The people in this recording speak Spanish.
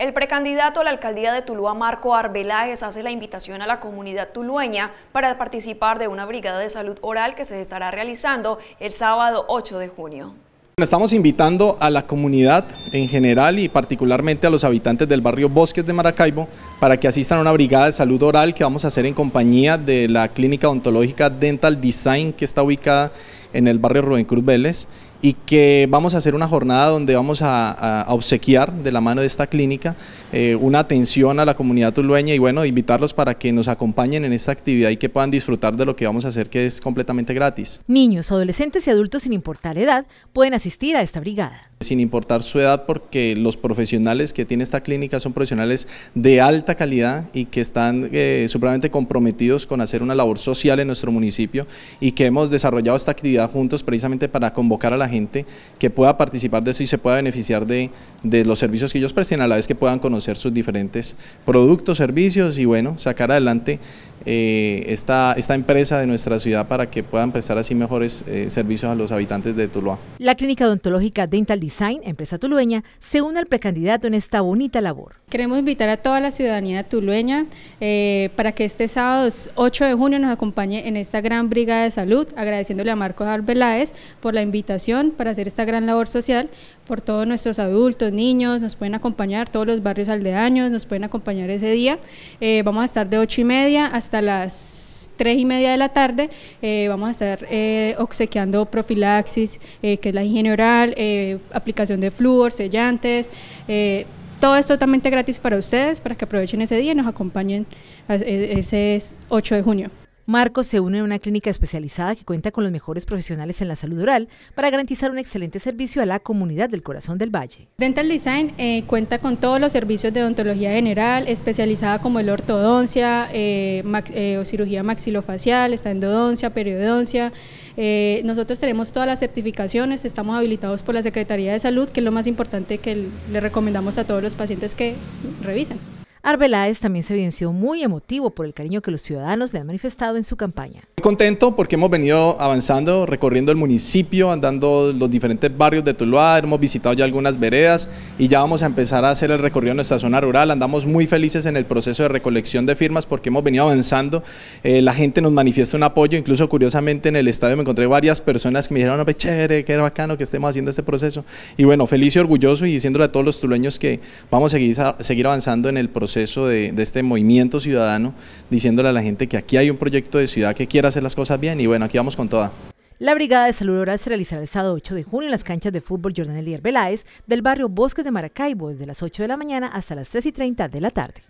El precandidato a la alcaldía de Tuluá, Marco Arbeláez, hace la invitación a la comunidad tulueña para participar de una brigada de salud oral que se estará realizando el sábado 8 de junio. Estamos invitando a la comunidad en general y particularmente a los habitantes del barrio Bosques de Maracaibo para que asistan a una brigada de salud oral que vamos a hacer en compañía de la Clínica Odontológica Dental Design que está ubicada en el barrio Rubén Cruz Vélez y que vamos a hacer una jornada donde vamos a, obsequiar de la mano de esta clínica eh, una atención a la comunidad tulueña y bueno, invitarlos para que nos acompañen en esta actividad y que puedan disfrutar de lo que vamos a hacer que es completamente gratis. Niños, adolescentes y adultos sin importar edad pueden asistir a esta brigada sin importar su edad, porque los profesionales que tiene esta clínica son profesionales de alta calidad y que están eh, supremamente comprometidos con hacer una labor social en nuestro municipio y que hemos desarrollado esta actividad juntos precisamente para convocar a la gente que pueda participar de eso y se pueda beneficiar de, de los servicios que ellos prestan, a la vez que puedan conocer sus diferentes productos, servicios y bueno, sacar adelante eh, esta, esta empresa de nuestra ciudad para que puedan prestar así mejores eh, servicios a los habitantes de Tuluá. La clínica odontológica Dental Design, empresa tulueña, se une al precandidato en esta bonita labor. Queremos invitar a toda la ciudadanía tulueña eh, para que este sábado 8 de junio nos acompañe en esta gran brigada de salud, agradeciéndole a Marcos Arbeláez por la invitación para hacer esta gran labor social por todos nuestros adultos, niños, nos pueden acompañar todos los barrios aldeanos, nos pueden acompañar ese día. vamos a estar de 8 y media hasta hasta las 3 y media de la tarde eh, vamos a estar eh, obsequiando profilaxis, eh, que es la higiene oral, eh, aplicación de flúor, sellantes. todo es totalmente gratis para ustedes, para que aprovechen ese día y nos acompañen. E, ese 8 de junio. Marcos se une a una clínica especializada que cuenta con los mejores profesionales en la salud oral para garantizar un excelente servicio a la comunidad del corazón del Valle. Dental Design eh, cuenta con todos los servicios de odontología general, especializada como el ortodoncia eh, eh, o cirugía maxilofacial, está endodoncia, periodoncia. nosotros tenemos todas las certificaciones, estamos habilitados por la Secretaría de Salud, que es lo más importante que le recomendamos a todos los pacientes que revisen. Arbeláez también se evidenció muy emotivo por el cariño que los ciudadanos le han manifestado en su campaña. Contento porque hemos venido avanzando, recorriendo el municipio, andando los diferentes barrios de Tuluá, hemos visitado ya algunas veredas y ya vamos a empezar a hacer el recorrido en nuestra zona rural. Andamos muy felices en el proceso de recolección de firmas porque hemos venido avanzando. Eh, la gente nos manifiesta un apoyo, incluso curiosamente en el estadio me encontré varias personas que me dijeron, hombre, pues, chévere, qué bacano que estemos haciendo este proceso. Y bueno, feliz y orgulloso y diciéndole a todos los tulueños que vamos a seguir, seguir avanzando en el proceso de, de este movimiento ciudadano, diciéndole a la gente que aquí hay un proyecto de ciudad que quiera hacer las cosas bien y bueno, aquí vamos con toda. La Brigada de Salud Oral se realizará el sábado 8 de junio en las canchas de fútbol Jordan Elier Veláez del barrio Bosque de Maracaibo desde las 8 de la mañana hasta las 3 y 30 de la tarde.